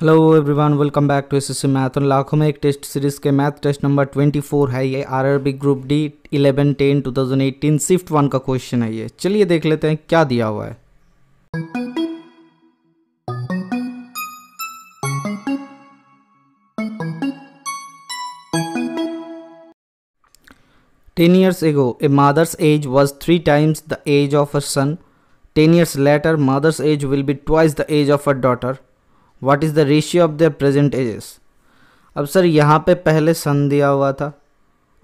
Hello everyone welcome back to S C math और लाखों में एक टेस्ट सीरीज के math test number twenty four है ये R RRB group D eleven ten two thousand eighteen shift one का question है ये चलिए देख लेते हैं क्या दिया हुआ है ten years ago a mother's age was three times the age of a son ten years later mother's age will be twice the age of a daughter what is the ratio of their present ages अब sir यहाँ पे पहले सन दिया हुआ था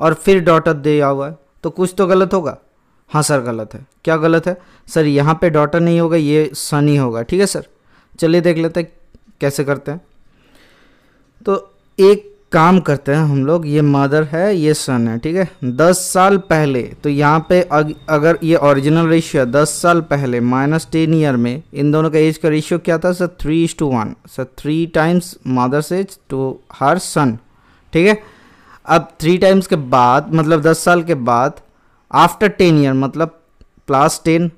और फिर dot up दिया हुआ है तो कुछ तो गलत होगा हाँ सर गलत है क्या गलत है सर यहाँ पे डॉटर नहीं होगा ये सन ही होगा ठीक है सर चलिए देख लेते हैं कैसे करते हैं तो एक काम करते हैं हम लोग ये मदर है ये सन है ठीक है दस साल पहले तो यहाँ पे अग, अगर ये ओरिजिनल रेशियो दस साल पहले माइनस टेन ईयर में इन दोनों का एज का रेशियो क्या था sir three is to one sir three times mother's age to her son ठीक है अब थ्री टाइम्स के बाद मतलब दस साल के बाद आफ्टर टेन ईयर मतलब प्लस टेन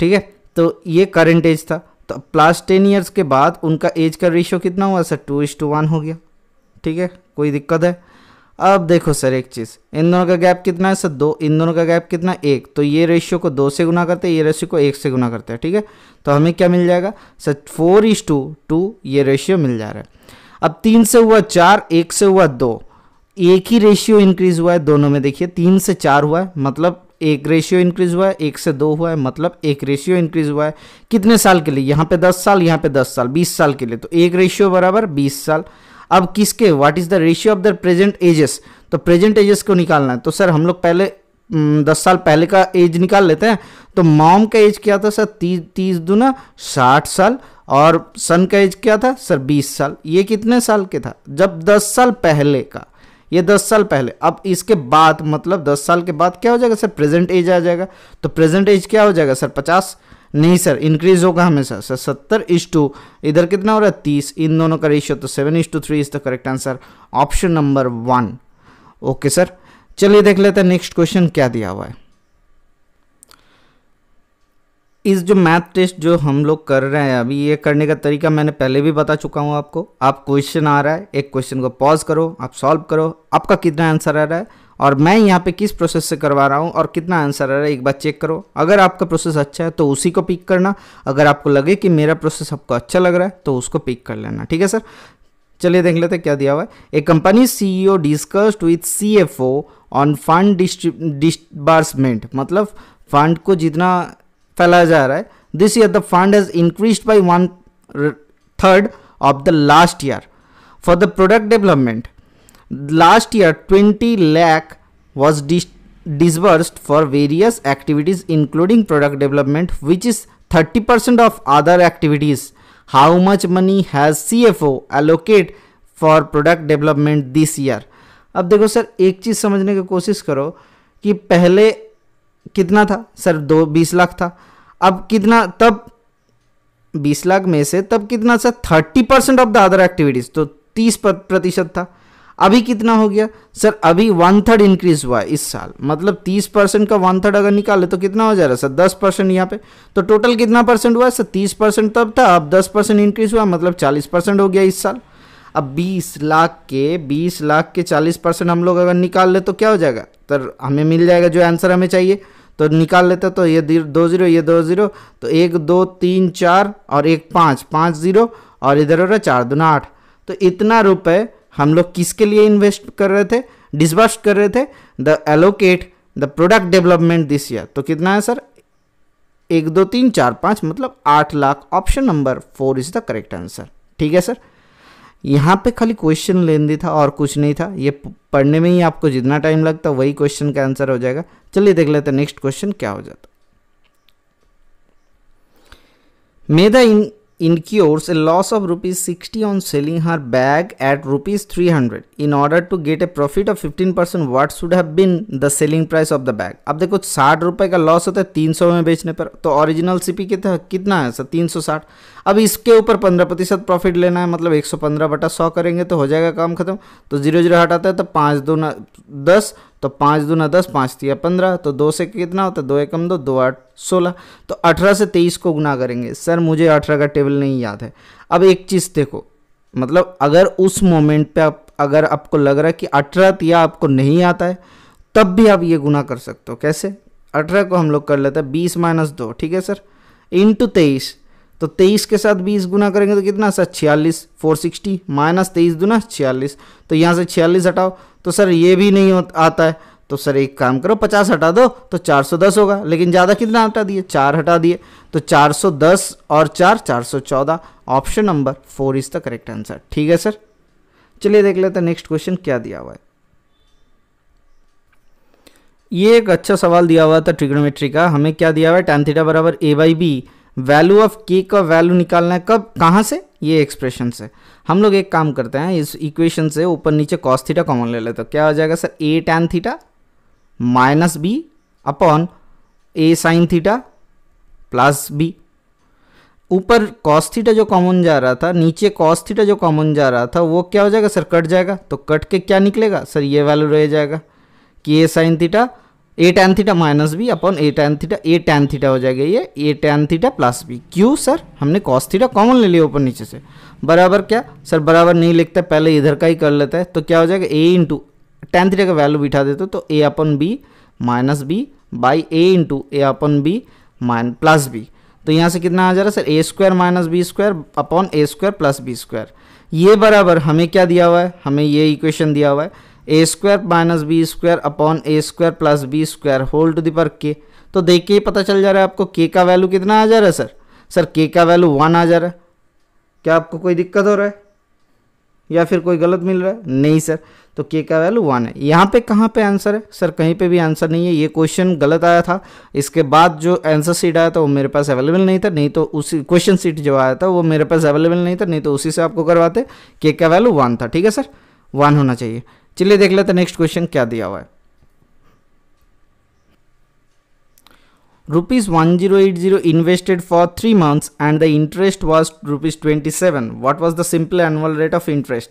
ठीक है तो ये करेंट एज था तो प्लस टेन ईयर्स के बाद उनका एज का रेशियो कितना हुआ sir two is to one हो गया ठीक है कोई दिक्कत है अब देखो सर एक चीज़ इन दोनों का गैप कितना है सर दो इन दोनों का गैप कितना है एक तो ये रेशियो को दो से गुना करते हैं ये रेशियो को एक से गुना करते हैं ठीक है तो हमें क्या मिल जाएगा sir four is to two ये रेशियो मिल जा रहा है अब तीन से हुआ चार एक से हुआ दो एक ही रेशियो इंक्रीज हुआ है दोनों में देखिए तीन से चार हुआ है मतलब एक रेशियो इंक्रीज हुआ है एक से दो हुआ है मतलब एक रेशियो इंक्रीज हुआ है कितने साल के लिए यहाँ पे दस साल यहाँ पे दस साल बीस साल के लिए तो एक रेशियो बराबर बीस साल अब किसके what is the ratio of the present ages तो प्रेजेंट एजेस को निकालना है तो सर हम लोग पहले दस साल पहले का एज निकाल लेते हैं तो मॉम का एज क्या था सर तीस तीस दूना साठ साल और सन का एज क्या था सर बीस साल ये कितने साल के था जब दस साल पहले का ये दस साल पहले अब इसके बाद मतलब दस साल के बाद क्या हो जाएगा सर प्रेजेंट एज आ जाएगा तो प्रेजेंट एज क्या हो जाएगा सर पचास नहीं सर इंक्रीज होगा हमेशा सर सत्तर इज टू इधर कितना हो रहा है तीस इन दोनों का रेशियो तो seven is to three is the correct answer option number one okay sir चलिए देख लेते हैं नेक्स्ट क्वेश्चन क्या दिया हुआ है इस जो मैथ टेस्ट जो हम लोग कर रहे हैं अभी ये करने का तरीका मैंने पहले भी बता चुका हूँ आपको आप क्वेश्चन आ रहा है एक क्वेश्चन को पॉज करो आप सॉल्व करो आपका कितना आंसर आ रहा है और मैं यहाँ पे किस प्रोसेस से करवा रहा हूँ और कितना आंसर आ रहा है एक बार चेक करो अगर आपका प्रोसेस अच्छा है तो उसी को पिक करना अगर आपको लगे कि मेरा प्रोसेस आपको अच्छा लग रहा है तो उसको पिक कर लेना ठीक है सर चलिए देख लेते क्या दिया हुआ है a company CEO discussed with CFO on fund disbursement मतलब फंड को जितना फैलाया जा रहा है this year the fund has increase by one third of the last year for the product development last year twenty lakh was was disbursed for various activities including product development which is thirty percent of other activities how much money has C F O allocate for product development this year अब देखो sir एक चीज समझने की कोशिश करो कि पहले कितना था सर दो बीस लाख था अब कितना तब बीस लाख में से तब कितना sir thirty percent of the other activities तो तीस प्रतिशत था अभी कितना हो गया सर अभी वन थर्ड इंक्रीज हुआ है इस साल मतलब तीस परसेंट का वन थर्ड अगर निकाले तो कितना हो जा रहा है सर दस परसेंट यहाँ पे तो टोटल कितना परसेंट हुआ है सर तीस परसेंट तब था अब दस परसेंट इंक्रीज हुआ मतलब चालीस परसेंट हो गया इस साल अब बीस लाख के बीस लाख के चालीस परसेंट हम लोग अगर निकाल ले तो क्या हो जाएगा सर हमें मिल जाएगा जो आंसर हमें चाहिए तो निकाल लेते तो ये दो ज़ीरो ये दो ज़ीरो तो एक दो तीन चार और एक पाँच पाँच ज़ीरो और इधर हो रहा चार दूना आठ तो इतना रुपये हम लोग किसके लिए इन्वेस्ट कर रहे थे डिसबर्स कर रहे थे the allocate the product development this year तो कितना है सर एक दो तीन चार पाँच मतलब आठ lakh option number four is the correct answer ठीक है सर यहाँ पे खाली क्वेश्चन दी था और कुछ नहीं था ये पढ़ने में ही आपको जितना टाइम लगता वही क्वेश्चन का आंसर हो जाएगा चलिए देख लेते नेक्स्ट क्वेश्चन क्या हो जाता may the incurs a loss of rupees 60 on selling her bag at rupees 300 in order to get a profit of 15% what should have been the selling price of the bag अब देखो साठ रुपए का loss होता है तीन सौ में बेचने पर तो ऑरिजिनल सीपी के तहत कितना है सर तीन सौ साठ अब इसके ऊपर पंद्रह प्रतिशत प्रॉफिट लेना है मतलब एक सौ पंद्रह बटा सौ करेंगे तो हो जाएगा काम खत्म तो जीरो जीरो हटाता है तो पाँच दो न दस तो पाँच दूना दस पाँच तिया पंद्रह तो दो से कितना होता है दो एकम दो दो आठ सोलह तो अठारह से तेईस को गुना करेंगे सर मुझे अठारह का टेबल नहीं याद है अब एक चीज़ देखो मतलब अगर उस मोमेंट पे आप अगर आपको लग रहा है कि अठारह तिया आपको नहीं आता है तब भी आप ये गुना कर सकते हो कैसे अठारह को हम लोग कर लेते हैं बीस माइनस दो ठीक है सर इंटू तेईस तो तेईस के साथ बीस गुना करेंगे तो कितना सर छियालीस फोर सिक्सटी माइनस तेईस दूना छियालीस तो यहाँ से छियालीस हटाओ तो सर ये भी नहीं आता है तो सर एक काम करो पचास हटा दो तो चार सौ दस होगा लेकिन ज़्यादा कितना हटा दिए चार हटा दिए तो चार सौ दस और चार चार सौ चौदह option number four is the correct answer ठीक है सर चलिए देख लेते हैं नेक्स्ट क्वेश्चन क्या दिया हुआ है ये एक अच्छा सवाल दिया हुआ था ट्रिग्नोमेट्री का हमें क्या दिया हुआ है टेन थीटा बराबर A by B value of K का वैल्यू निकालना है कब कहाँ से ये एक्सप्रेशन से हम लोग एक काम करते हैं इस इक्वेशन से ऊपर नीचे कॉस थीटा कॉमन ले लेते तो क्या हो जाएगा sir A tan theta minus B upon A sine theta plus B ऊपर कॉस थीटा जो कॉमन जा रहा था नीचे कॉस थीटा जो कॉमन जा रहा था वो क्या हो जाएगा सर कट जाएगा तो कट के क्या निकलेगा सर ये वैल्यू रह जाएगा कि A sine theta A tan theta minus B upon A tan theta A tan theta हो जाएगा ये A tan theta plus B क्यों सर हमने कॉस थीटा कॉमन ले लिया ऊपर नीचे से बराबर क्या सर बराबर नहीं लिखते पहले इधर का ही कर लेते हैं तो क्या हो जाएगा ए इंटू टेन थीटा का वैल्यू बिठा देते तो A upon B minus B by A into A upon B minus plus B तो यहाँ से कितना आ जा रहा है sir A square minus B square upon A square plus B square ये बराबर हमें क्या दिया हुआ है हमें ये इक्वेशन दिया हुआ है A square minus B square upon A square plus B square whole to पर के तो देख के ही पता चल जा रहा है आपको के का वैल्यू कितना आ जा रहा है सर सर के का वैल्यू वन आ जा रहा है क्या आपको कोई दिक्कत हो रहा है या फिर कोई गलत मिल रहा है नहीं सर तो के का वैल्यू वन है यहाँ पे कहाँ पे आंसर है सर कहीं पे भी आंसर नहीं है ये क्वेश्चन गलत आया था इसके बाद जो आंसर सीट आया था वो मेरे पास अवेलेबल नहीं था नहीं तो उसी क्वेश्चन सीट जो आया था वो मेरे पास अवेलेबल नहीं था नहीं तो उसी से आपको करवाते के का वैल्यू वन था ठीक है सर वन होना चाहिए चलिए देख लेते नेक्स्ट क्वेश्चन क्या दिया हुआ है rupees 1080 invested for 3 months and the interest was rupees 27 what was the simple annual rate of interest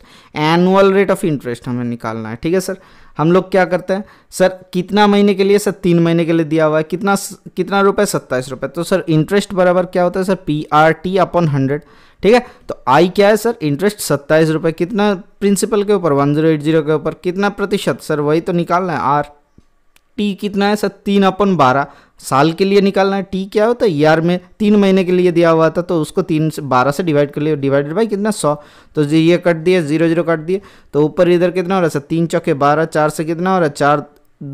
annual rate of interest हमें निकालना है ठीक है सर हम लोग क्या करते हैं सर कितना महीने के लिए सर तीन महीने के लिए दिया हुआ है कितना कितना रुपए सत्ताईस रुपये तो सर इंटरेस्ट बराबर क्या होता है sir P R T upon hundred ठीक है तो आई क्या है सर इंटरेस्ट सत्ताईस रुपये कितना प्रिंसिपल के ऊपर वन जीरो एट जीरो के ऊपर कितना प्रतिशत सर वही तो निकालना है आर टी कितना है सर तीन अपन बारह साल के लिए निकालना है टी क्या होता है ईयर e में तीन महीने के लिए दिया हुआ था तो उसको तीन से बारह से डिवाइड कर लिए डिवाइडेड बाई कितना सौ तो जी ये कट दिए जीरो जीरो कट दिए तो ऊपर इधर कितना हो रहा है सर तीन चौके बारह चार से कितना हो रहा है चार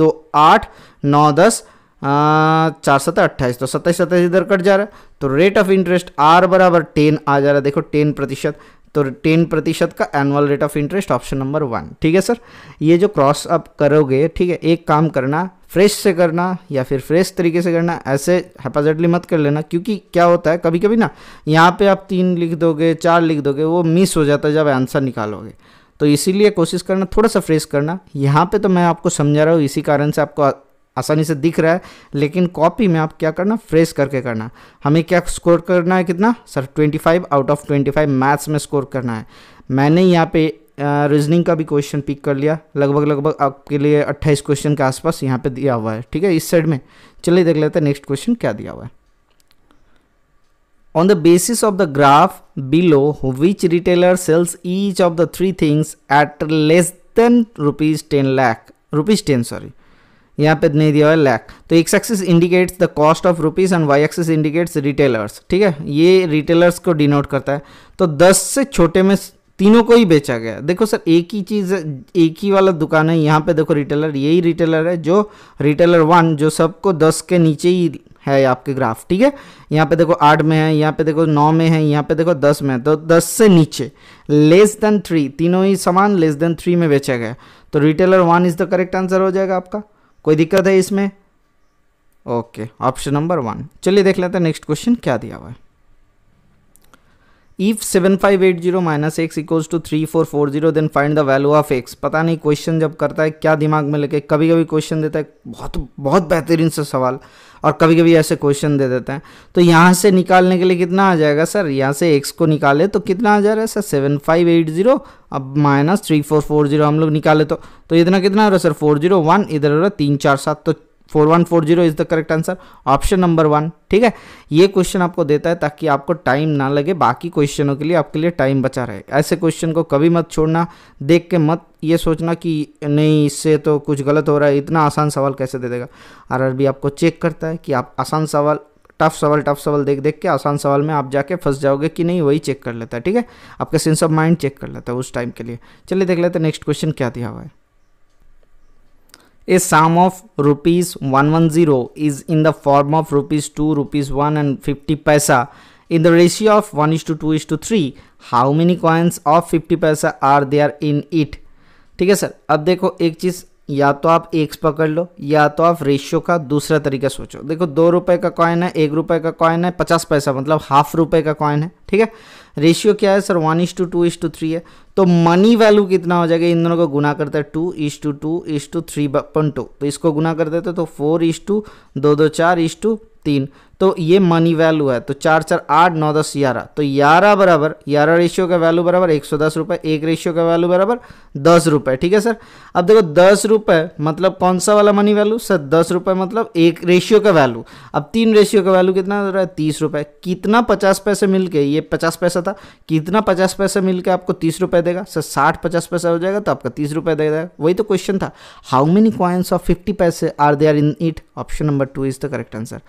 दो आठ नौ दस चार सत्तर अट्ठाईस तो सत्ताईस सत्ताईस इधर कट जा रहा है तो रेट ऑफ इंटरेस्ट आर बराबर टेन आ जा रहा है देखो टेन प्रतिशत तो टेन प्रतिशत का annual rate of interest option number one ठीक है सर ये जो क्रॉस अप करोगे ठीक है एक काम करना फ्रेश से करना या फिर फ्रेश तरीके से करना ऐसे हेफाजटली मत कर लेना क्योंकि क्या होता है कभी कभी ना यहाँ पे आप तीन लिख दोगे चार लिख दोगे वो मिस हो जाता है जब आंसर निकालोगे तो इसीलिए कोशिश करना थोड़ा सा फ्रेश करना यहाँ पे तो मैं आपको समझा रहा हूँ इसी कारण से आपको आसानी से दिख रहा है लेकिन कॉपी में आप क्या करना फ्रेश करके करना हमें क्या स्कोर करना है कितना सर 25 आउट ऑफ 25 मैथ्स में स्कोर करना है मैंने यहाँ पे रीजनिंग का भी क्वेश्चन पिक कर लिया लगभग लगभग आपके लिए 28 क्वेश्चन के आसपास यहाँ पे दिया हुआ है ठीक है इस साइड में चलिए देख लेते हैं नेक्स्ट क्वेश्चन क्या दिया हुआ है on the basis of the graph below which retailer sells each of the three things at less than rupees ten lakh rupees ten sorry यहाँ पे नहीं दिया हुआ है लैख तो X axis indicates the cost of rupees and Y axis indicates retailers ठीक है ये रिटेलर्स को डिनोट करता है तो 10 से छोटे में तीनों को ही बेचा गया देखो सर एक ही चीज़ एक ही वाला दुकान है यहाँ पे देखो रिटेलर यही रिटेलर है जो रिटेलर वन जो सबको दस के नीचे ही है आपके ग्राफ ठीक है यहाँ पे देखो आठ में है यहाँ पे देखो नौ में है यहाँ पे देखो दस में है तो दस से नीचे लेस देन थ्री तीनों ही सामान लेस देन थ्री में बेचा गया तो retailer one is the correct answer हो जाएगा आपका कोई दिक्कत है इसमें ओके ऑप्शन नंबर वन चलिए देख लेते हैं नेक्स्ट क्वेश्चन क्या दिया हुआ है seven five eight zero minus X equals to three four four zero then find the value of X पता नहीं क्वेश्चन जब करता है क्या दिमाग में लेके कभी कभी क्वेश्चन देता है बहुत बहुत बेहतरीन से सवाल और कभी कभी ऐसे क्वेश्चन दे देते हैं तो यहाँ से निकालने के लिए कितना आ जाएगा सर यहाँ से एक्स को निकाले तो कितना आ जा रहा है sir seven five eight zero अब minus three four four zero हम लोग निकाले तो, तो इतना कितना हो रहा है सर फोर जीरो वन इधर हो रहा है तीन चार सात तो four one four zero is the correct answer option number one ठीक है ये क्वेश्चन आपको देता है ताकि आपको टाइम ना लगे बाकी क्वेश्चनों के लिए आपके लिए टाइम बचा रहे ऐसे क्वेश्चन को कभी मत छोड़ना देख के मत ये सोचना कि नहीं इससे तो कुछ गलत हो रहा है इतना आसान सवाल कैसे दे देगा आर आरआरबी आपको चेक करता है कि आप आसान सवाल टफ सवाल टफ सवाल देख देख के आसान सवाल में आप जाके फंस जाओगे कि नहीं वही चेक कर लेता है ठीक है आपका सेंस ऑफ माइंड चेक कर लेता है उस टाइम के लिए चलिए देख लेते हैं नेक्स्ट क्वेश्चन क्या दिया हुआ है A sum of rupees 110 is in the form of rupees 2, rupees 1 and 50 paisa. In the ratio of 1 is to 2 is to 3, how many coins of 50 paisa are there in it? ठीक है sir अब देखो एक चीज़ या तो आप X पकड़ लो या तो आप रेशियो का दूसरा तरीका सोचो देखो दो रुपए का कॉइन है एक रुपए का कॉइन है पचास पैसा मतलब हाफ रुपए का कॉइन है ठीक है रेशियो क्या है sir one is to two is to to है तो मनी वैल्यू कितना हो जाएगा इन दोनों को गुना करता है two is to two is to three अपन टू तो इसको गुना कर देते तो फोर इज टू दो दो चार इज टू तीन तो ये मनी वैल्यू है तो चार चार आठ नौ दस ग्यारह तो ग्यारह बराबर ग्यारह रेशियो का वैल्यू बराबर एक सौ दस रुपये एक रेशियो का वैल्यू बराबर दस रुपये ठीक है सर अब देखो दस रुपये मतलब कौन सा वाला मनी वैल्यू सर दस रुपये मतलब एक रेशियो का वैल्यू अब तीन रेशियो का वैल्यू कितना तीस रुपये कितना पचास पैसे मिल के ये पचास पैसा पैसा था कि इतना पचास पैसा मिलकर आपको तीस रुपये देगा सर साठ पचास पैसा हो जाएगा तो आपका तीस रुपये दे देगा वही तो क्वेश्चन था how many coins of fifty paise are they are in it option number two is the correct answer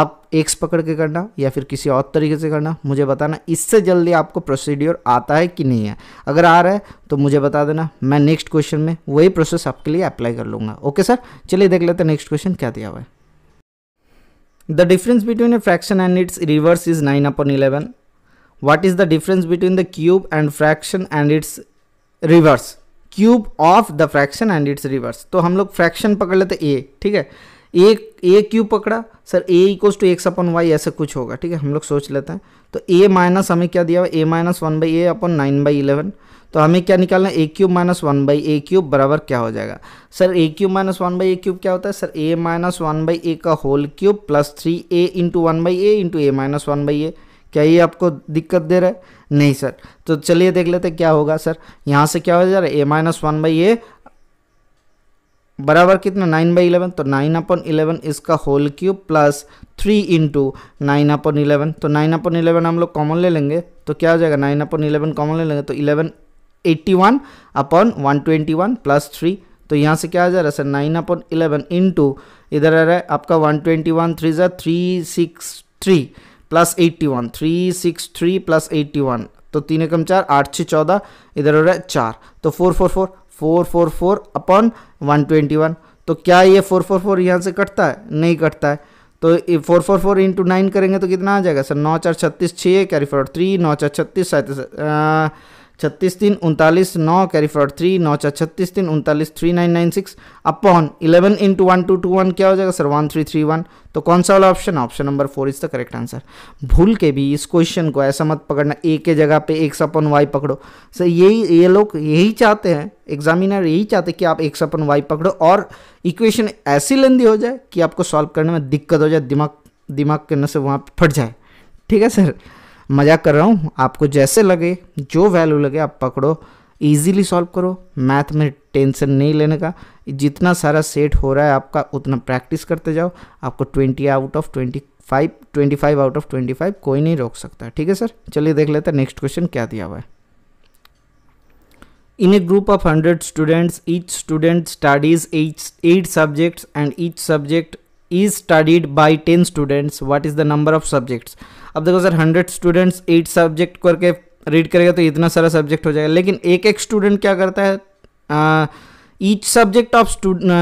आप एक्स पकड़ के करना या फिर किसी और तरीके से करना मुझे बताना इससे जल्दी आपको प्रोसीड्योर आता है कि नहीं है अगर आ रहा है तो मुझे बता देना मैं नेक्स्ट क्वेश्चन में वही प्रोसेस आपके लिए अप्लाई कर लूँगा ओके सर चलिए देख लेते हैं नेक्स्ट क्वेश्चन क्या दिया हुआ है the difference between a fraction and its reverse is nine upon eleven what is the difference between the cube and fraction and its reverse cube of the fraction and its reverse तो हम लोग fraction पकड़ लेते A ठीक है A A cube पकड़ा sir A equals to X upon Y ऐसा कुछ होगा ठीक है हम लोग सोच लेते हैं तो ए माइनस हमें क्या दिया हुआ A minus one by A upon nine by eleven तो हमें क्या निकालना है A cube minus one by A cube बराबर क्या हो जाएगा sir A cube minus one by A cube क्या होता है sir A minus one by A का whole cube plus three A into one by A into A minus one by A क्या ये आपको दिक्कत दे रहा है नहीं सर तो चलिए देख लेते क्या होगा सर यहाँ से क्या हो जा रहा है A minus one by A बराबर कितना नाइन बाई इलेवन तो नाइन अपॉन इलेवन इसका whole cube plus three into nine upon eleven तो नाइन अपॉन इलेवन हम लोग कॉमन ले लेंगे तो क्या हो जाएगा नाइन अपॉन इलेवन कॉमन ले लेंगे तो eleven eighty one upon one twenty one plus three तो यहाँ से क्या आ जा रहा है sir nine upon eleven into इधर आ रहा है आपका वन ट्वेंटी वन थ्री जै three six three plus eighty one three six three plus eighty one तो तीन एकम चार आठ छः चौदह इधर हो रहा है चार तो four four four four four four upon one twenty one तो क्या ये फोर फोर फोर यहाँ से कटता है नहीं कटता है तो four four four into nine करेंगे तो कितना आ जाएगा सर नौ चार छत्तीस छः कैरी फॉर थ्री नौ चार छत्तीस सैंतीस छत्तीस तीन उनतालीस नौ कैरी फ्रॉड थ्री नौ चार छत्तीस तीन उनतालीस three nine nine six upon eleven into one two two one क्या हो जाएगा sir one three three one तो कौन सा वाला option option number four is the correct answer भूल के भी इस क्वेश्चन को ऐसा मत पकड़ना ए के जगह पे एक सपन वाई पकड़ो सर यही ये लोग यही चाहते हैं एग्जामिनर यही चाहते कि आप एक अपन वाई पकड़ो और इक्वेशन ऐसी लेंदी हो जाए कि आपको सॉल्व करने में दिक्कत हो जाए दिमाग दिमाग करने से वहाँ फट जाए ठीक है सर मजाक कर रहा हूँ आपको जैसे लगे जो वैल्यू लगे आप पकड़ो ईजिली सॉल्व करो मैथ में टेंशन नहीं लेने का जितना सारा सेट हो रहा है आपका उतना प्रैक्टिस करते जाओ आपको twenty out of twenty five twenty five out of twenty five कोई नहीं रोक सकता ठीक है सर चलिए देख लेते हैं नेक्स्ट क्वेश्चन क्या दिया हुआ है in a group of hundred students each student studies eight subjects and each subject is studied by ten students what is the number of subjects अब देखो sir hundred students eight subject करके read करेगा तो इतना सारा subject हो जाएगा लेकिन एक एक स्टूडेंट क्या करता है each subject of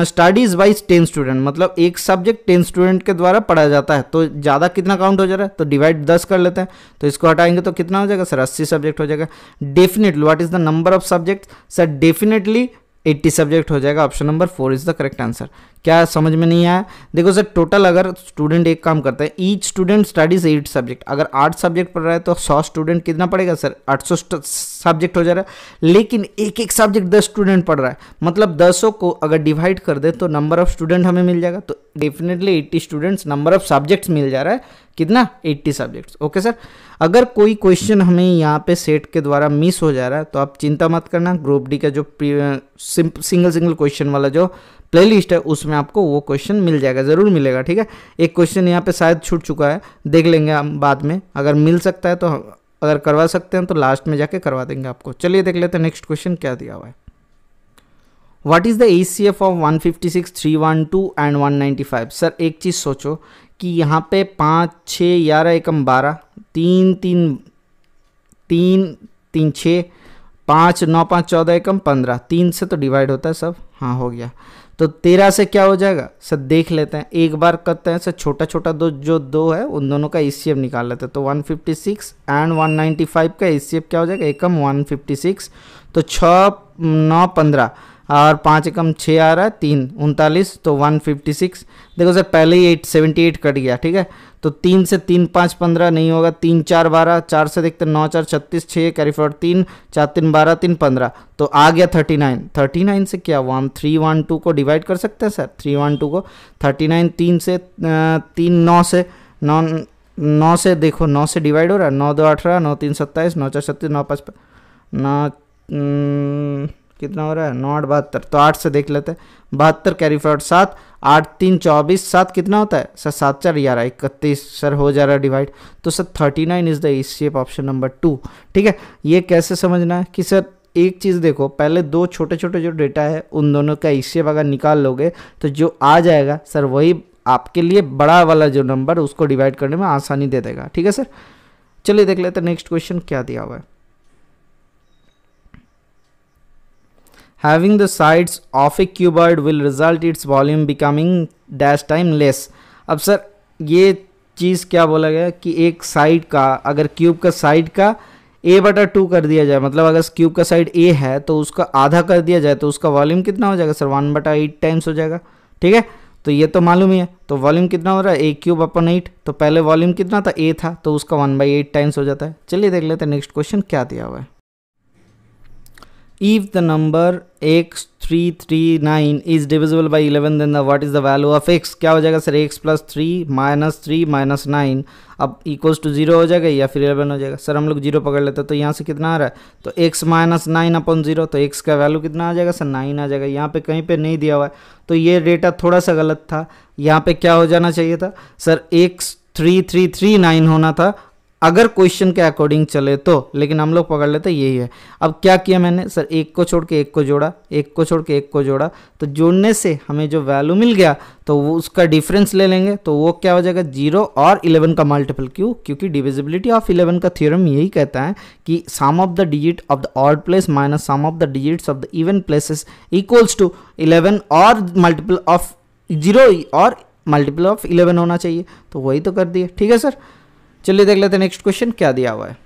studies wise ten student मतलब एक सब्जेक्ट टेन स्टूडेंट के द्वारा पढ़ाया जाता है तो ज़्यादा कितना काउंट हो जा रहा है तो डिवाइड दस कर लेते हैं तो इसको हटाएंगे तो कितना हो जाएगा सर अस्सी सब्जेक्ट हो जाएगा definitely what is the number of subject sir definitely eighty subject हो जाएगा option number four is the correct answer क्या समझ में नहीं आया देखो सर टोटल अगर स्टूडेंट एक काम करता है each student studies eight subject अगर आठ सब्जेक्ट पढ़ रहा है तो सौ स्टूडेंट कितना पड़ेगा सर आठ सौ सब्जेक्ट हो जा रहा है लेकिन एक एक सब्जेक्ट दस स्टूडेंट पढ़ रहा है मतलब दसों को अगर डिवाइड कर दे तो नंबर ऑफ स्टूडेंट हमें मिल जाएगा तो definitely eighty students number of subjects मिल जा रहा है कितना 80 सब्जेक्ट्स ओके सर अगर कोई क्वेश्चन हमें यहाँ पे सेट के द्वारा मिस हो जा रहा है तो आप चिंता मत करना ग्रुप डी का जो सिंगल सिंगल क्वेश्चन वाला जो प्लेलिस्ट है उसमें आपको वो क्वेश्चन मिल जाएगा ज़रूर मिलेगा ठीक है एक क्वेश्चन यहाँ पे शायद छूट चुका है देख लेंगे हम बाद में अगर मिल सकता है तो अगर करवा सकते हैं तो लास्ट में जाके करवा देंगे आपको चलिए देख लेते हैं नेक्स्ट क्वेश्चन क्या दिया हुआ है what is the A C F of one fifty six three one two and one ninety five sir एक चीज़ सोचो कि यहाँ पे पाँच छः ग्यारह एकम बारह तीन तीन तीन तीन छः पाँच नौ पाँच चौदह एकम पंद्रह तीन से तो डिवाइड होता है सब हाँ हो गया तो तेरह से क्या हो जाएगा सर देख लेते हैं एक बार करते हैं सर छोटा छोटा दो जो दो है उन दोनों का एफ निकाल लेते हैं तो 156 एंड 195 का एफ क्या हो जाएगा एकम 156 तो छः नौ पंद्रह और पाँच एकम छः आ रहा है तीन उनतालीस तो वन फिफ्टी सिक्स देखो सर पहले ही एट सेवेंटी एट कट गया ठीक है तो तीन से तीन पाँच पंद्रह नहीं होगा तीन चार बारह चार से देखते नौ चार छत्तीस छः कैरी फॉर तीन चार तीन बारह तीन पंद्रह तो आ गया थर्टी नाइन थर्टी नाइन से क्या वन थ्री वन टू को डिवाइड कर सकते हैं सर थ्री वन टू को थर्टी नाइन तीन से तीन नौ से नौ नौ से देखो नौ से डिवाइड हो रहा है नौ दो अठारह नौ तीन सत्ताईस नौ चार छत्तीस नौ पाँच नौ कितना हो रहा है नौ आठ बहत्तर तो आठ से देख लेते हैं बहत्तर कैरी फॉर्ड सात आठ तीन चौबीस सात कितना होता है सर सात चार ग्यारह इकतीस सर हो जा रहा है डिवाइड तो sir thirty nine is the इस शेप ऑप्शन नंबर टू ठीक है ये कैसे समझना है कि सर एक चीज़ देखो पहले दो छोटे छोटे जो डेटा है उन दोनों का ई शेप अगर निकाल लोगे तो जो आ जाएगा सर वही आपके लिए बड़ा वाला जो नंबर उसको डिवाइड करने में आसानी दे देगा ठीक है सर चलिए देख लेते नेक्स्ट क्वेश्चन क्या दिया हुआ है Having the sides of a cuboid will result its volume becoming dash time less. अब सर ये चीज़ क्या बोला गया कि एक साइड का अगर क्यूब का साइड का ए बटा टू कर दिया जाए मतलब अगर क्यूब का साइड ए है तो उसका आधा कर दिया जाए तो उसका वॉल्यूम कितना हो जाएगा सर वन बटा एट टाइम्स हो जाएगा ठीक है तो ये तो मालूम ही है तो वॉल्यूम कितना हो रहा है ए क्यूब अपन एट तो पहले वॉल्यूम कितना था ए था तो उसका वन बाई एट टाइम्स हो जाता है चलिए देख लेते हैं नेक्स्ट क्वेश्चन क्या दिया हुआ है If the number x339 is divisible by 11 then the what is the value of x क्या हो जाएगा sir x plus three minus three minus nine अब इक्वल्स टू जीरो हो जाएगा या फिर इलेवन हो जाएगा सर हम लोग जीरो पकड़ लेते हैं तो यहाँ से कितना आ रहा है तो x minus nine upon zero तो एक्स का वैल्यू कितना आ जाएगा सर नाइन आ जाएगा यहाँ पे कहीं पे नहीं दिया हुआ है तो ये डेटा थोड़ा सा गलत था यहाँ पे क्या हो जाना चाहिए था sir x three three three nine होना था अगर क्वेश्चन के अकॉर्डिंग चले तो लेकिन हम लोग पकड़ लेते यही है अब क्या किया मैंने सर एक को छोड़ के एक को जोड़ा एक को छोड़ के एक को जोड़ा तो जोड़ने से हमें जो वैल्यू मिल गया तो वो उसका डिफरेंस ले लेंगे तो वो क्या हो जाएगा जीरो और इलेवन का मल्टीपल क्यों क्योंकि डिविजिबिलिटी ऑफ इलेवन का थियोरम यही कहता है कि sum of the digit of the odd place minus sum of the digits of the even places equals to eleven और मल्टीपल ऑफ जीरो और मल्टीपल ऑफ इलेवन होना चाहिए तो वही तो कर दिए ठीक है सर चलिए देख लेते हैं नेक्स्ट क्वेश्चन क्या दिया हुआ है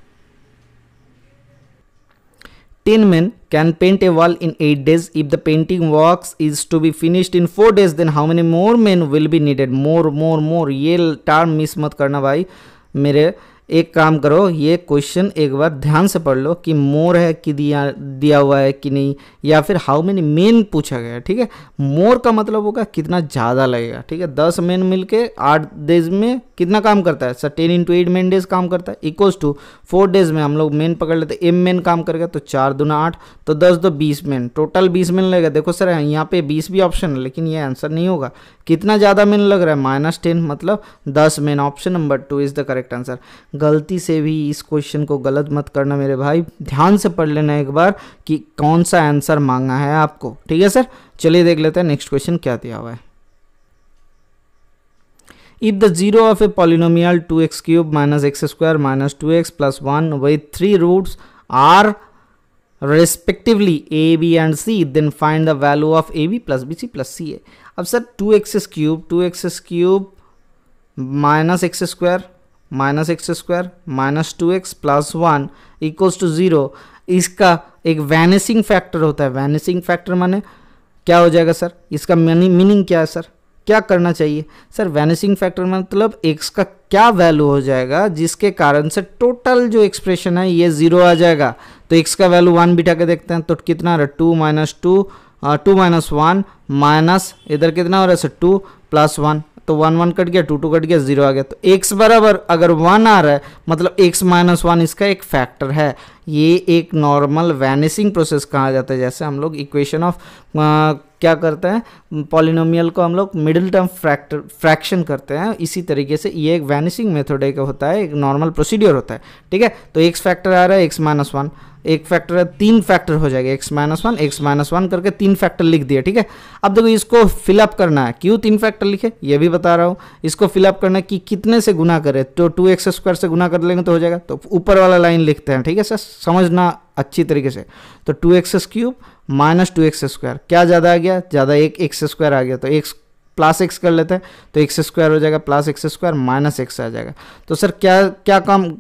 ten man can paint a wall in eight days if the painting work is to be finished in four days then how many more man will be needed more more more ये term miss मत करना भाई मेरे एक काम करो ये question एक बार ध्यान से पढ़ लो कि मोर है कि दिया दिया हुआ है कि नहीं या फिर हाउ मेनी मेन पूछा गया ठीक है मोर का मतलब होगा कितना ज़्यादा लगेगा ठीक है दस मेन मिलके के आठ डेज में कितना काम करता है sir ten into eight men days काम करता है इक्वल्स टू फोर डेज में हम लोग मेन पकड़ लेते एम मेन काम करेगा तो चार दो आठ तो दस दो बीस मेन टोटल बीस मेन लगेगा देखो सर यहाँ पे बीस भी ऑप्शन है लेकिन ये आंसर नहीं होगा कितना ज़्यादा मेन लग रहा है माइनस टेन मतलब दस men option number two is the correct answer गलती से भी इस क्वेश्चन को गलत मत करना मेरे भाई ध्यान से पढ़ लेना एक बार कि कौन सा आंसर मांगा है आपको ठीक है सर चलिए देख लेते हैं नेक्स्ट क्वेश्चन क्या दिया हुआ है if the zero of a polynomial two x cube minus x square minus two x plus one with three roots are respectively a b and c then find the value of a b plus b c plus c a अब sir two x cube two x cube minus x square minus x square minus two x plus one equals to zero इसका एक वैनिसिंग factor होता है वैनिसिंग factor माने क्या हो जाएगा sir इसका मीनिंग क्या है सर क्या करना चाहिए सर वैनिसिंग फैक्टर मतलब एक्स का क्या वैल्यू हो जाएगा जिसके कारण से टोटल जो एक्सप्रेशन है ये ज़ीरो आ जाएगा तो एक्स का वैल्यू वन बिठा के देखते हैं तो कितना रहा two minus two two minus one minus इधर कितना हो रहा है सर टू प्लस वन तो वन वन कट गया टू टू कट गया जीरो आ गया तो एक्स बराबर अगर वन आ रहा है मतलब एक्स माइनस वन इसका एक फैक्टर है ये एक नॉर्मल वैनिसिंग प्रोसेस कहा जाता है जैसे हम लोग इक्वेशन ऑफ क्या करते हैं पॉलिनोमियल को हम लोग मिडिल टर्म फ्रैक्टर फ्रैक्शन करते हैं इसी तरीके से ये एक वैनिसिंग मेथड एक होता है एक नॉर्मल प्रोसीड्योर होता है ठीक है तो एक्स फैक्टर आ रहा है एक्स माइनस वन एक फैक्टर है तीन फैक्टर हो जाएगा x minus one x minus one करके तीन फैक्टर लिख दिया ठीक है अब देखो इसको फिलअप करना है क्यों तीन फैक्टर लिखे ये भी बता रहा हूँ इसको फिलअप करना है कि कितने से गुना करें तो टू एक्स स्क्वायर से गुना कर लेंगे तो हो जाएगा तो ऊपर वाला लाइन लिखते हैं ठीक है सर समझना अच्छी तरीके से तो two x cube minus two x square क्या ज़्यादा आ गया ज़्यादा एक एक्स स्क्वायर आ गया तो एक्स प्लस एक्स कर लेते हैं तो एक्स स्क्वायर हो जाएगा plus x square minus x आ जाएगा तो सर क्या क्या काम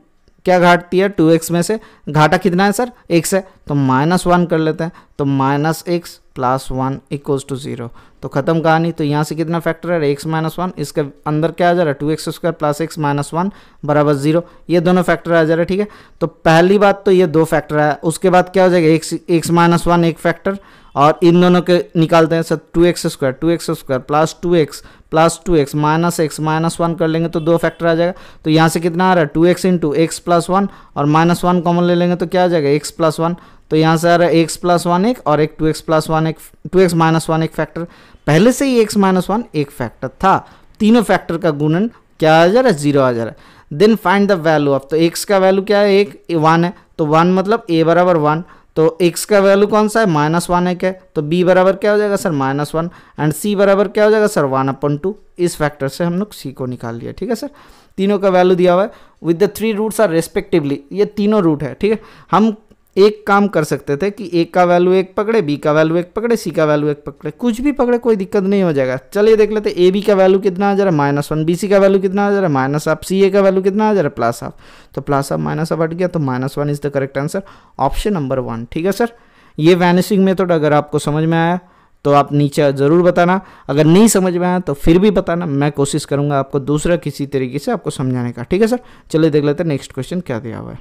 क्या घाटती है टू एक्स में से घाटा कितना है सर एक्स है तो माइनस वन कर लेते हैं तो minus x plus one equals to zero तो ख़त्म कहानी तो यहाँ से कितना फैक्टर है एक्स माइनस वन इसके अंदर क्या आ जा रहा है two x square plus x minus one बराबर जीरो ये दोनों फैक्टर आ जा रहा है ठीक है तो पहली बात तो ये दो फैक्टर है उसके बाद क्या हो जाएगा एक्स एक्स माइनस वन एक फैक्टर और इन दोनों के निकालते हैं sir two x square two x square plus two x plus two x minus x minus one कर लेंगे तो दो फैक्टर आ जाएगा तो यहाँ से कितना आ रहा है two x into x plus one और माइनस वन कॉमन ले लेंगे तो क्या आ जाएगा एक्स प्लस वन तो यहाँ से आ रहा है एक्स प्लस वन एक और एक टू एक्स प्लस वन एक टू एक्स माइनस वन एक फैक्टर पहले से ही एक्स माइनस वन एक फैक्टर था तीनों फैक्टर का गुणन क्या आ जा रहा है जीरो आ जा रहा है then find the value of तो एक्स का वैल्यू क्या है एक वन है तो वन मतलब ए बराबर वन तो एक्स का वैल्यू कौन सा है माइनस वन एक है तो बी बराबर क्या हो जाएगा sir minus one and c बराबर क्या हो जाएगा सर वन अपन टू इस फैक्टर से हम लोग सी को निकाल लिया ठीक है सर तीनों का वैल्यू दिया हुआ है with the three roots are respectively ये तीनों रूट है ठीक है हम एक काम कर सकते थे कि ए का वैल्यू एक पकड़े बी का वैल्यू एक पकड़े सी का वैल्यू एक पकड़े कुछ भी पकड़े कोई दिक्कत नहीं हो जाएगा चलिए देख लेते ए बी का वैल्यू कितना आ जा रहा है माइनस वन बी सी का वैल्यू कितना आ जा रहा है माइनस आप सी ए का वैल्यू कितना आ जा रहा है प्लस आप तो प्लस आप माइनस आप हट गया तो minus one is the correct answer option number one ठीक है सर ये वैनिशिंग मेथड अगर आपको समझ में आया तो आप नीचे ज़रूर बताना अगर नहीं समझ में आया तो फिर भी बताना मैं कोशिश करूंगा आपको दूसरा किसी तरीके से आपको समझाने का ठीक है सर चलिए देख लेते हैं नेक्स्ट क्वेश्चन क्या दिया हुआ है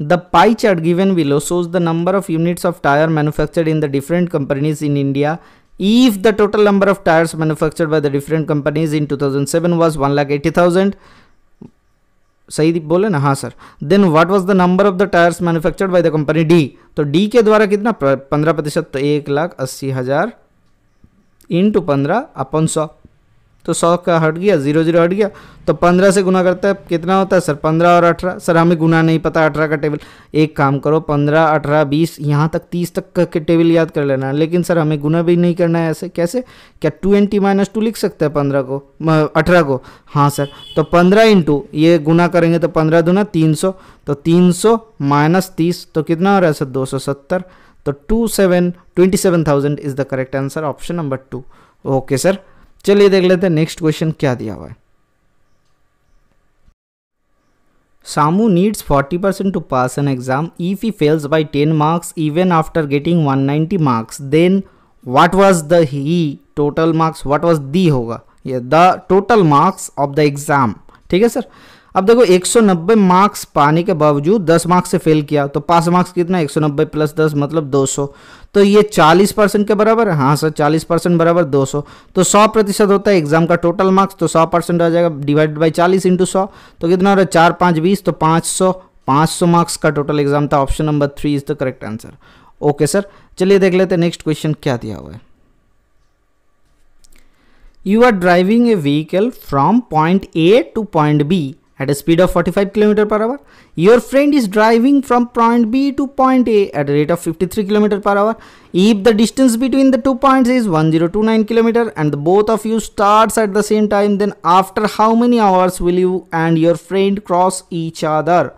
The pie chart given below shows the number of units of tire manufactured in the different companies in India if the total number of tires manufactured by the different companies in 2007 was 1,80,000 सही बोले ना हाँ sir then what was the number of the tyres manufactured by the company d तो d के द्वारा कितना पंद्रह प्रतिशत तो एक लाख अस्सी हज़ार इंटू पंद्रह अपन सौ तो सौ का हट गया जीरो जीरो हट गया तो पंद्रह से गुना करता है कितना होता है सर पंद्रह और अठारह सर हमें गुना नहीं पता अठारह का टेबल एक काम करो पंद्रह अठारह बीस यहाँ तक तीस तक के टेबल याद कर लेना लेकिन सर हमें गुना भी नहीं करना है ऐसे कैसे क्या टू एंटी माइनस टू लिख सकते हैं पंद्रह को अठारह को हाँ सर तो पंद्रह इंटू ये गुना करेंगे तो पंद्रह दुना तीन सौ तो तीन सौ माइनस तीस तो कितना हो रहा है सर दो सौ सत्तर तो two seven twenty seven thousand is the correct answer option number two okay sir चलिए देख लेते हैं नेक्स्ट क्वेश्चन क्या दिया हुआ है Samu needs 40% to pass an exam. If he fails by 10 marks, even after getting 190 marks, then what was the he total marks? What was the होगा ये the total marks of the exam ठीक है sir अब देखो 190 marks पाने के बावजूद 10 marks से फेल किया तो पास मार्क्स कितना 190 प्लस 10 मतलब 200 तो ये चालीस परसेंट के बराबर हाँ सर चालीस परसेंट बराबर दो सौ तो सौ प्रतिशत होता है एग्जाम का टोटल मार्क्स तो सौ परसेंट आ जाएगा डिवाइडेड बाई चालीस इंटू सौ तो कितना हो रहा है चार पाँच बीस तो 500 सौ सौ मार्क्स का टोटल एग्जाम था option number three is the correct answer okay sir चलिए देख लेते नेक्स्ट क्वेश्चन क्या दिया हुआ है you are driving a vehicle from point a to point b at a speed of 45 km per hour. Your friend is driving from point B to point A at a rate of 53 km per hour. If the distance between the two points is 1029 km and the both of you starts at the same time, then after how many hours will you and your friend cross each other?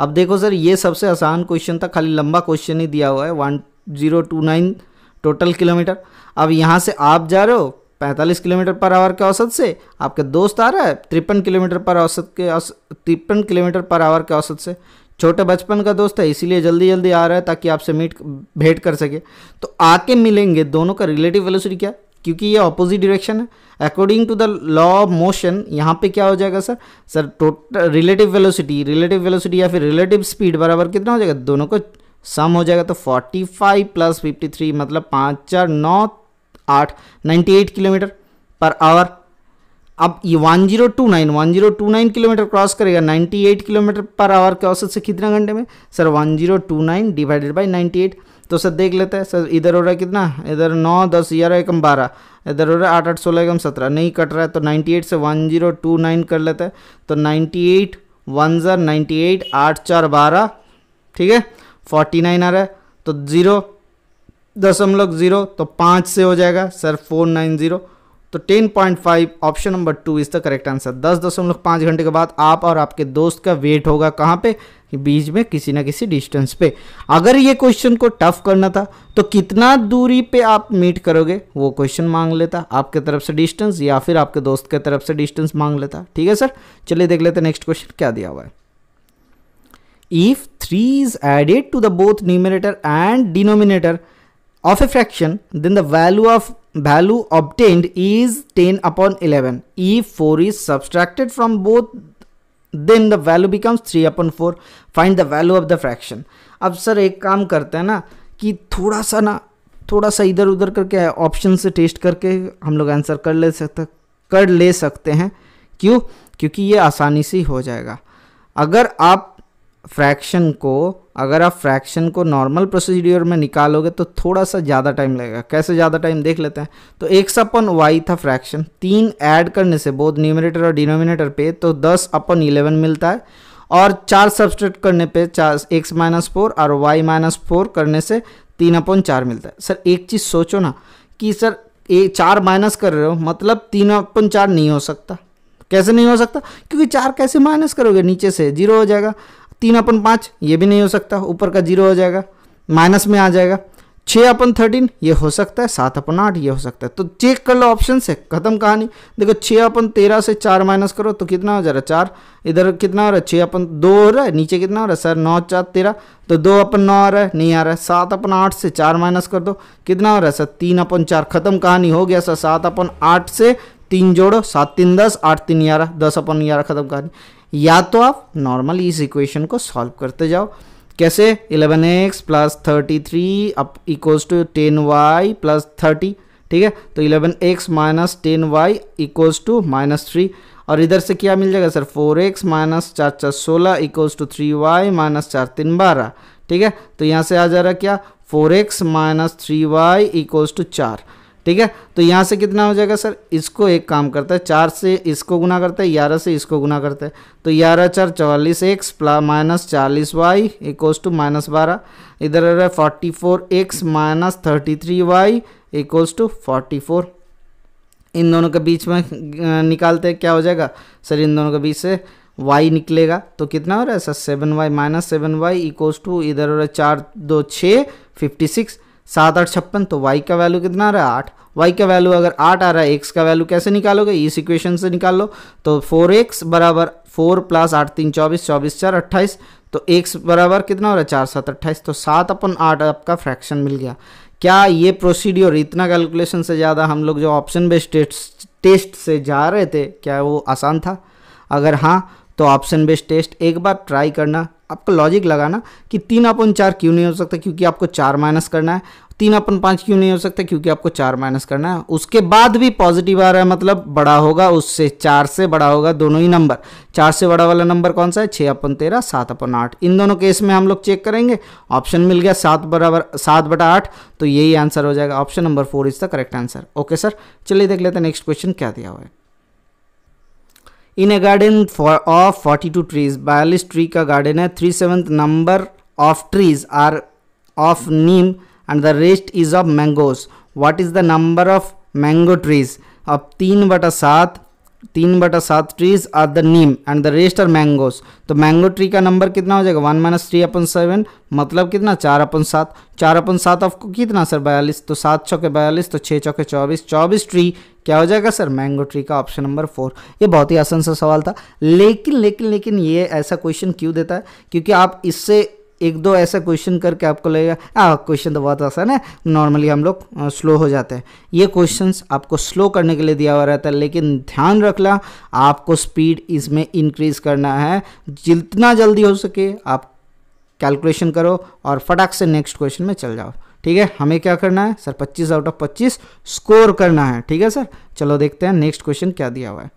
अब देखो sir ये सबसे आसान question था खाली लंबा question ही दिया हुआ है 1029 टोटल किलोमीटर अब यहाँ से आप जा रहे हो पैंतालीस किलोमीटर पर आवर के औसत से आपके दोस्त आ रहा है तिरपन किलोमीटर पर औसत के तिरपन किलोमीटर पर आवर के औसत से छोटे बचपन का दोस्त है इसीलिए जल्दी जल्दी आ रहा है ताकि आपसे मीट भेंट कर सके तो आके मिलेंगे दोनों का रिलेटिव वेलोसिटी क्या क्योंकि ये ऑपोजिट डायरेक्शन है according to the law of motion यहाँ पे क्या हो जाएगा sir sir total relative velocity relative velocity या फिर रिलेटिव स्पीड बराबर कितना हो जाएगा दोनों को सम हो जाएगा तो 45 प्लस फिफ्टी मतलब पाँच चार नौ आठ ninety eight kilometre per hour अब ये one zero two nine one zero two nine kilometre cross करेगा ninety eight kilometre per hour के औसत से कितना घंटे में sir one zero two nine divided by ninety eight तो सर देख लेते हैं सर इधर हो रहा है कितना इधर नौ दस ग्यारह एकम बारह इधर हो रहा है आठ आठ सोलह एकम सत्रह नहीं कट रहा है तो नाइन्टी एट से वन जीरो टू नाइन कर लेते हैं तो ninety eight one zero ninety eight आठ चार बारह ठीक है फोर्टी नाइन आ रहा है तो ज़ीरो दशमलव जीरो तो पाँच से हो जाएगा सर फोर नाइन जीरो तो ten point five option number two is the correct answer दस दशमलव पाँच घंटे के बाद आप और आपके दोस्त का वेट होगा कहाँ पे बीच में किसी ना किसी डिस्टेंस पे अगर ये क्वेश्चन को टफ करना था तो कितना दूरी पे आप मीट करोगे वो क्वेश्चन मांग लेता आपके तरफ से डिस्टेंस या फिर आपके दोस्त के तरफ से डिस्टेंस मांग लेता ठीक है सर चलिए देख लेते नेक्स्ट क्वेश्चन क्या दिया हुआ है if three is added to the both numerator and denominator of a fraction, then the value of value obtained is 10 upon 11. If 4 is subtracted from both, then the value becomes 3 upon 4. Find the value of the fraction. अब sir एक काम करते हैं ना कि थोड़ा सा ना थोड़ा सा इधर उधर करके ऑप्शन से टेस्ट करके हम लोग आंसर कर ले सकते कर ले सकते हैं क्यों क्योंकि ये आसानी से ही हो जाएगा अगर आप फ्रैक्शन को अगर आप फ्रैक्शन को नॉर्मल प्रोसीड्योर में निकालोगे तो थोड़ा सा ज़्यादा टाइम लगेगा कैसे ज़्यादा टाइम देख लेते हैं तो एक अपन वाई था फ्रैक्शन तीन ऐड करने से बोध न्यूमिनेटर और डिनोमिनेटर पे तो दस अपन इलेवन मिलता है और चार सब्सट्रेट करने पे चार एक्स माइनस फोर और वाई माइनस फोर करने से तीन अपन चार मिलता है सर एक चीज़ सोचो ना कि सर ए चार माइनस कर रहे हो मतलब तीन अपन चार नहीं हो सकता कैसे नहीं हो सकता क्योंकि चार कैसे माइनस करोगे नीचे से जीरो हो जाएगा तीन अपन पाँच ये भी नहीं हो सकता ऊपर का जीरो हो जाएगा माइनस में आ जाएगा छः अपन थर्टीन ये हो सकता है सात अपन आठ ये हो सकता है तो चेक कर लो ऑप्शन से खत्म कहानी देखो छः अपन तेरह से चार माइनस करो तो कितना हो जा रहा है चार इधर कितना हो रहा है छः अपन दो हो रहा है नीचे कितना हो रहा है सर नौ चार तेरह तो दो अपन नौ आ रहा है नहीं आ रहा है सात अपन आठ से चार माइनस कर दो कितना हो रहा है सर तीन अपन चार खत्म कहानी हो गया सर सात अपन आठ से तीन जोड़ो सात तीन दस आठ तीन ग्यारह दस अपन ग्यारह खत्म कहानी या तो आप नॉर्मल इस इक्वेशन को सॉल्व करते जाओ कैसे 11x x plus thirty three up equals to ten y plus thirty ठीक है तो 11x x minus ten y equals to minus three और इधर से क्या मिल जाएगा सर 4x एक्स माइनस चार चार सोलह equals to three y minus चार तीन बारह ठीक है तो यहाँ से आ जा रहा क्या 4x x minus three y equals to चार ठीक है तो यहाँ से कितना हो जाएगा सर इसको एक काम करता है चार से इसको गुना करता है ग्यारह से इसको गुना करता है तो ग्यारह चार चौवालीस एक्स प्ला माइनस चालीस वाई इक्व टू माइनस बारह इधर आ रहा है forty four x minus thirty three y equal to forty four इन दोनों के बीच में निकालते हैं क्या हो जाएगा सर इन दोनों के बीच से वाई निकलेगा तो कितना हो रहा है sir seven y minus seven y equal to इधर हो रहा है चार दो छः फिफ्टी सिक्स सात आठ छप्पन तो वाई का वैल्यू कितना आ रहा है आठ वाई का वैल्यू अगर आठ आ रहा है एक्स का वैल्यू कैसे निकालोगे इस इक्वेशन से निकाल लो तो फोर एक्स बराबर फोर प्लस आठ तीन चौबीस चौबीस चार अट्ठाईस तो एक्स बराबर कितना हो रहा है चार सात अट्ठाईस तो सात अपन आठ आपका फ्रैक्शन मिल गया क्या ये प्रोसीड्योर इतना कैलकुलेशन से ज़्यादा हम लोग जो ऑप्शन बेस्ड टेस्ट टेस्ट से जा रहे थे क्या वो आसान था अगर हाँ तो ऑप्शन बेस्ड टेस्ट एक बार ट्राई करना आपका लॉजिक लगाना कि तीन अपन चार क्यों नहीं हो सकता क्योंकि आपको चार माइनस करना है तीन अपन पाँच क्यों नहीं हो सकता क्योंकि आपको चार माइनस करना है उसके बाद भी पॉजिटिव आ रहा है मतलब बड़ा होगा उससे चार से बड़ा होगा दोनों ही नंबर चार से बड़ा वाला नंबर कौन सा है छः अपन तेरह सात अपन आठ इन दोनों केस में हम लोग चेक करेंगे ऑप्शन मिल गया सात बराबर सात बटा आठ तो यही आंसर हो जाएगा option number four is the correct answer okay sir चलिए देख लेते हैं नेक्स्ट क्वेश्चन क्या दिया हुआ है in a garden of forty two trees बयालीस ट्री का गार्डन है three seven number of trees are of neem and the rest is of mangoes what is the number of mango trees अब तीन बटा सात तीन बटा सात trees are the neem and the rest are mangoes तो मैंगो ट्री का नंबर कितना हो जाएगा one minus three upon seven मतलब कितना चार अपन सात चार अपन सात आपको कितना सर बयालीस तो सात चौके बयालीस तो छः चौके चौबीस चौबीस ट्री क्या हो जाएगा सर मैंगो ट्री का ऑप्शन नंबर फोर ये बहुत ही आसान सा सवाल था लेकिन लेकिन लेकिन ये ऐसा क्वेश्चन क्यों देता है क्योंकि आप इससे एक दो ऐसा क्वेश्चन करके आपको लगेगा हाँ क्वेश्चन तो बहुत आसान है नॉर्मली हम लोग स्लो हो जाते हैं ये क्वेश्चंस आपको स्लो करने के लिए दिया हुआ रहता है लेकिन ध्यान रखना आपको स्पीड इसमें इंक्रीज करना है जितना जल्दी हो सके आप कैलकुलेशन करो और फटाक से नेक्स्ट क्वेश्चन में चल जाओ ठीक है हमें क्या करना है सर 25 आउट ऑफ 25 स्कोर करना है ठीक है सर चलो देखते हैं नेक्स्ट क्वेश्चन क्या दिया हुआ है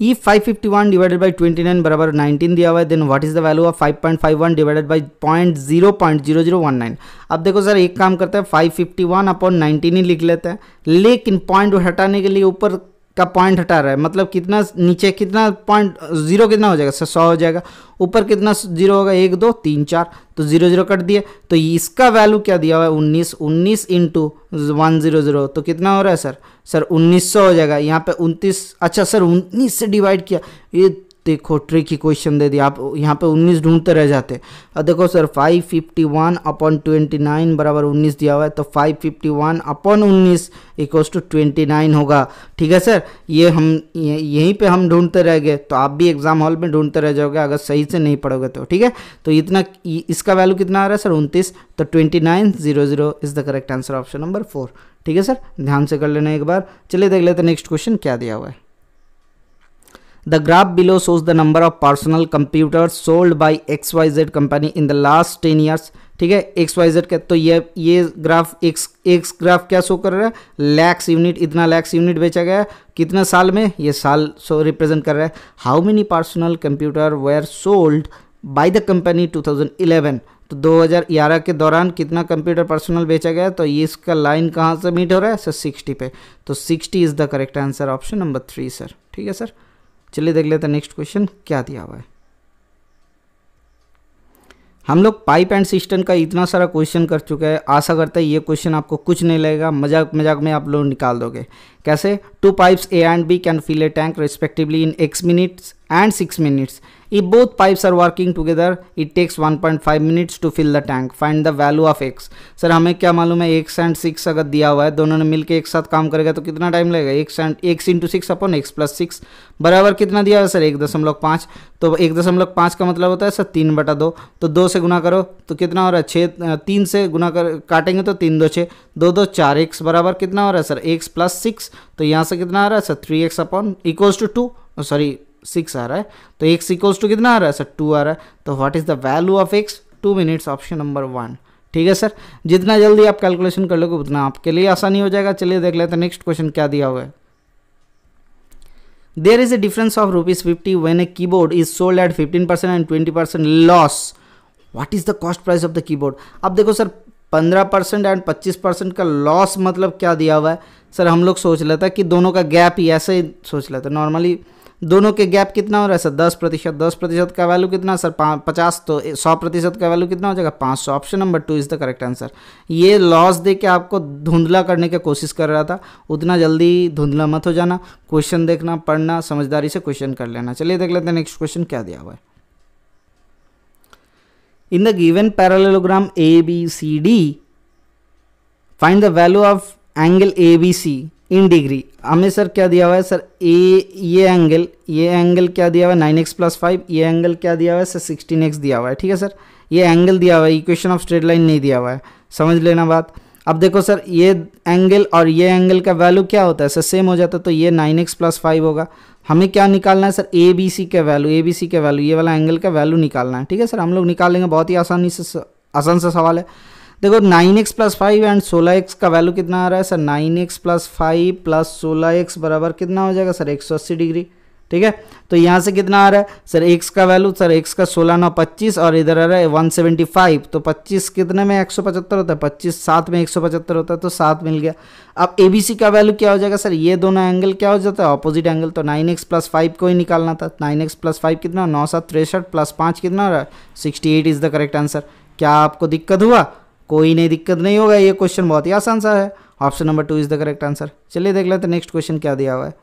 ई 551 डिवाइडेड बाई ट्वेंटी नाइन बराबर नाइनटीन दिया हुआ है then what is the value of 5.51 divided by point zero point zero zero one nine अब देखो सर एक काम करते हैं 551 अपॉन नाइनटीन ही लिख लेते हैं लेकिन पॉइंट हटाने के लिए ऊपर का पॉइंट हटा रहा है मतलब कितना नीचे कितना पॉइंट जीरो कितना हो जाएगा सर सौ हो जाएगा ऊपर कितना जीरो होगा एक दो तीन चार तो जीरो जीरो कट दिए तो इसका वैल्यू क्या दिया हुआ है उन्नीस उन्नीस इंटू वन जीरो जीरो तो कितना हो रहा है सर सर उन्नीस सौ हो जाएगा यहाँ पे उनतीस अच्छा सर उन्नीस से डिवाइड किया ये देखो ट्रिकी क्वेश्चन दे दिया आप यहाँ पे 19 ढूंढते रह जाते अब देखो sir 551 fifty one upon twenty बराबर उन्नीस दिया हुआ है तो 551 फिफ्टी वन अपॉन उन्नीस इक्वस टू ट्वेंटी नाइन होगा ठीक है सर ये हम यहीं पे हम ढूंढते रह गए तो आप भी एग्ज़ाम हॉल में ढूंढते रह जाओगे अगर सही से नहीं पढ़ोगे तो ठीक है तो इतना इसका वैल्यू कितना आ रहा है सर उनतीस तो twenty nine zero zero is the correct answer option number four ठीक है सर ध्यान से कर लेना एक बार चलिए देख लेते नेक्स्ट क्वेश्चन क्या दिया हुआ है The graph below shows the number of personal computers sold by XYZ company in the last 10 years. ठीक है एक्स वाई जेड का तो ये ये ग्राफ एक्स एक्स ग्राफ क्या शो कर रहा है लैक्स यूनिट इतना लैक्स यूनिट बेचा गया कितने साल में ये साल सो रिप्रेजेंट कर रहा है how many personal computer were sold by the company 2011 तो 2011 के दौरान कितना कंप्यूटर पर्सनल बेचा गया तो ये इसका लाइन कहाँ से मीट हो रहा है सर सिक्सटी पे तो sixty is the correct answer option number three sir ठीक है सर चलिए देख लेते हैं नेक्स्ट क्वेश्चन क्या दिया हुआ है हम लोग पाइप एंड सिस्टम का इतना सारा क्वेश्चन कर चुके हैं आशा करते हैं ये क्वेश्चन आपको कुछ नहीं लगेगा मजाक मजाक में आप लोग निकाल दोगे कैसे two pipes a and b can fill a tank respectively in x minutes and 6 minutes. If both pipes are working together, it takes 1.5 minutes to fill the tank. Find the value of x. Sir हमें क्या मालूम है x and six अगर दिया हुआ है दोनों ने मिलकर एक साथ काम करेगा तो कितना टाइम लगेगा x and x into six upon x plus six बराबर कितना दिया हुआ है सर एक दशमलव पाँच तो एक दशमलव पाँच का मतलब होता है सर तीन बटा दो तो दो से गुना करो तो कितना हो रहा है छः तीन से गुना कर काटेंगे तो तीन दो छः दो दो चार एक्स बराबर कितना हो रहा है सर एक्स प्लस सिक्स तो यहाँ से कितना आ रहा है sir three x upon equals two two sorry six आ रहा है तो एक्स इक्वल्स टू कितना आ रहा है सर टू आ रहा है तो what is the value of x two minutes option number one ठीक है सर जितना जल्दी आप कैलकुलेशन कर लोगे उतना आपके लिए आसानी हो जाएगा चलिए देख लेते हैं नेक्स्ट क्वेश्चन क्या दिया हुआ है there is a difference of rupees fifty when a keyboard is sold at fifteen percent and twenty percent loss what is the cost price of the keyboard अब देखो सर पंद्रह परसेंट एंड पच्चीस percent का लॉस मतलब क्या दिया हुआ है सर हम लोग सोच लेते हैं कि दोनों का गैप ही ऐसे ही सोच लेते नॉर्मली दोनों के गैप कितना हो रहा है सर दस प्रतिशत दस प्रतिशत का वैल्यू कितना सर पचास तो सौ प्रतिशत का वैल्यू कितना हो जाएगा पाँच सौ option number two is the correct answer ये लॉस दे के आपको धुंधला करने की कोशिश कर रहा था उतना जल्दी धुंधला मत हो जाना क्वेश्चन देखना पढ़ना समझदारी से क्वेश्चन कर लेना चलिए देख लेते हैं नेक्स्ट क्वेश्चन क्या दिया हुआ है in the given parallelogram A B C D find the value of angle A B C in degree हमें सर क्या दिया हुआ है सर ए ये एंगल ये एंगल क्या दिया हुआ है नाइन एक्स प्लस फाइव ये एंगल क्या दिया हुआ है सर सिक्सटीन एक्स दिया हुआ है ठीक है सर ये एंगल दिया हुआ है इक्वेशन ऑफ स्ट्रेट लाइन नहीं दिया हुआ है समझ लेना बात अब देखो सर ये एंगल और ये एंगल का वैल्यू क्या होता है सर सेम हो जाता है तो ये नाइन एक्स प्लस फाइव होगा हमें क्या निकालना है सर ए बी सी का वैल्यू ए बी सी का वैल्यू ये वाला एंगल का वैल्यू निकालना है ठीक है सर हम लोग निकालेंगे बहुत ही आसानी से आसान सा सवाल है देखो nine x plus five and सोलह एक्स का वैल्यू कितना आ रहा है sir nine x plus five plus सोलह एक्स बराबर कितना हो जाएगा सर एक सौ अस्सी डिग्री ठीक है तो यहाँ से कितना आ रहा है सर एक्स का वैल्यू सर एक्स का सोलह नौ पच्चीस और इधर आ रहा है वन सेवेंटी फाइव तो पच्चीस कितने में एक सौ पचहत्तर होता है पच्चीस सात में एक सौ पचहत्तर होता है तो सात मिल गया अब ए बी सी का वैल्यू क्या हो जाएगा सर ये दोनों एंगल क्या हो जाता है ऑपोजिट एंगल तो नाइन एक्स प्लस फाइव को ही निकालना था नाइन एक्स प्लस फाइव कितना नौ सात तिरसठ प्लस पाँच कितना हो रहा है sixty eight is the correct answer क्या आपको दिक्कत हुआ कोई नहीं दिक्कत नहीं होगा ये क्वेश्चन बहुत ही आसान सा है option number two is the correct answer चलिए देख लेते हैं नेक्स्ट क्वेश्चन क्या दिया हुआ है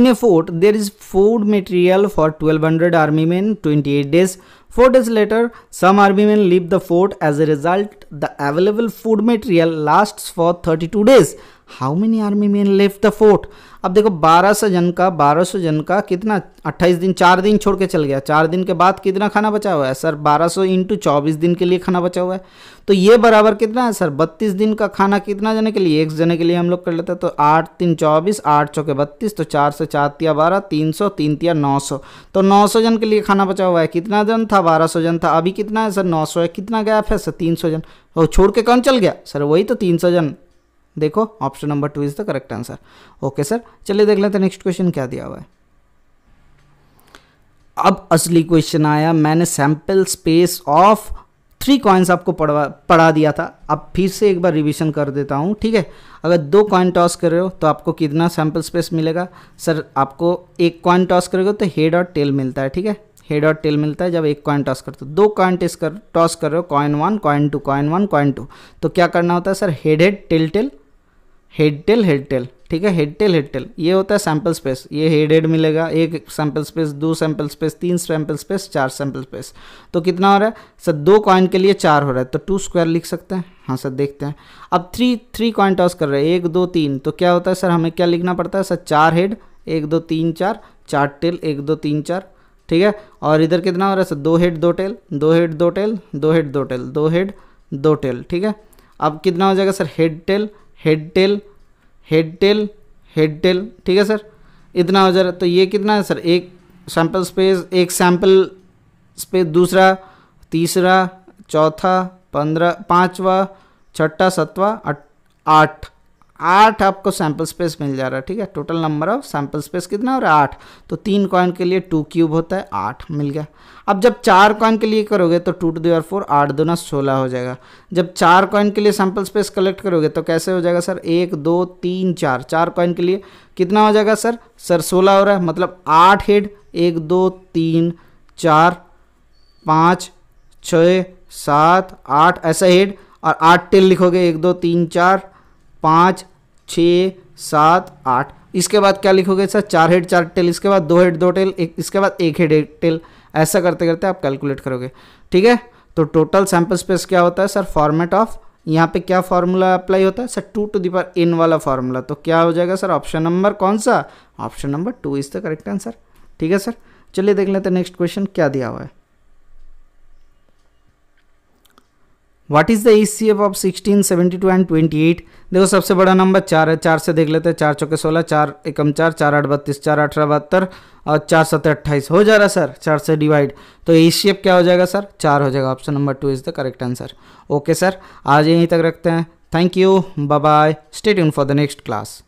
in a fort there is food material for 1200 army man twenty eight days four days later some army man leave the fort as a result the available food material last for thirty two days how many army man left the fort अब देखो 1200 जन का 1200 जन का कितना 28 दिन चार दिन छोड़ के चल गया चार दिन के बाद कितना खाना बचा हुआ है सर 1200 सौ इंटू चौबीस दिन के लिए खाना बचा हुआ है तो ये बराबर कितना है सर 32 दिन का खाना कितना जने के लिए एक जने के लिए हम लोग कर लेते हैं तो आठ तीन चौबीस आठ चौके बत्तीस तो चार सौ चार तिया बारह तीन सौ तीन तिया नौ सौ तो नौ सौ जन के लिए खाना बचा हुआ है कितना जन था बारह सौ जन था अभी कितना है सर नौ सौ है कितना गैप है सर तीन सौ जन और छोड़ के कौन चल गया सर वही तो तीन सौ जन देखो option number two is the correct answer okay sir चलिए देख लेते नेक्स्ट क्वेश्चन क्या दिया हुआ है अब असली क्वेश्चन आया मैंने sample space of three coins आपको पढ़वा पढ़ा दिया था अब फिर से एक बार रिवीजन कर देता हूँ ठीक है अगर दो कॉइन टॉस कर रहे हो तो आपको कितना सैंपल स्पेस मिलेगा सर आपको एक कॉइन टॉस करोगे तो हेड और टेल मिलता है ठीक है हेड और टेल मिलता है जब एक कॉइन टॉस करते हो दो कॉइन टेस्ट कर टॉस कर रहे हो coin one coin two coin one coin two तो क्या करना होता है sir head head tail tail head tail head tail ठीक है हेड टेल हेड टेल ये होता है सैम्पल स्पेस ये हेड हेड मिलेगा एक सैम्पल स्पेस दो सैम्पल स्पेस तीन सैम्पल स्पेस चार सैम्पल स्पेस तो कितना हो रहा है सर दो कॉइन के लिए चार हो रहा है तो टू स्क्वायर लिख सकते हैं हाँ सर देखते हैं अब थ्री थ्री कॉइन टॉस कर रहे हैं एक दो तीन तो क्या होता है सर हमें क्या लिखना पड़ता है सर चार हेड एक दो तीन चार चार टेल एक दो तीन चार ठीक है और इधर कितना हो रहा है सर दो हेड दो टेल दो हेड दो टेल दो हेड दो टेल दो हेड दो टेल ठीक है अब कितना हो जाएगा sir head tail head tail head tail head tail ठीक है सर इतना हो जा रहा तो ये कितना है सर एक सैम्पल स्पेस एक सैम्पल स्पेस दूसरा तीसरा चौथा पंद्रह पाँचवा छठा सतवा आठ आठ आपको सैम्पल स्पेस मिल जा रहा है ठीक है total number of sample space कितना हो रहा है आठ तो तीन कॉइन के लिए टू क्यूब होता है आठ मिल गया अब जब चार कॉइन के लिए करोगे तो टू टू दीवार फोर आठ दोना सोलह हो जाएगा जब चार कॉइन के लिए सैम्पल स्पेस कलेक्ट करोगे तो कैसे हो जाएगा सर एक दो तीन चार चार कॉइन के लिए कितना हो जाएगा सर सर सोलह हो रहा है मतलब आठ हेड एक दो तीन चार पाँच छः सात आठ ऐसा हेड और आठ टेल लिखोगे एक दो तीन चार पाँच छः सात आठ इसके बाद क्या लिखोगे सर चार हेड चार टेल इसके बाद दो हेड दो टेल एक इसके बाद एक हेड एक टेल ऐसा करते करते आप कैलकुलेट करोगे ठीक है तो टोटल सैम्पल स्पेस क्या होता है सर फॉर्मेट ऑफ यहाँ पे क्या फार्मूला अप्लाई होता है sir two to the power n वाला फार्मूला तो क्या हो जाएगा सर ऑप्शन नंबर कौन सा option number two is the correct answer ठीक है सर चलिए देख लेते नेक्स्ट क्वेश्चन क्या दिया हुआ है what is the E C F of sixteen seventy two and twenty eight देखो सबसे बड़ा नंबर चार है चार से देख लेते हैं चार चौके सोलह चार एकम चार चार आठ बत्तीस चार अठारह बहत्तर और चार सत्तर अट्ठाईस हो जा रहा सर चार से डिवाइड तो ई सी एफ क्या हो जाएगा सर चार हो जाएगा option number two is the correct answer okay sir आज यहीं तक रखते हैं थैंक यू बाय स्टेट यून फॉर द नेक्स्ट क्लास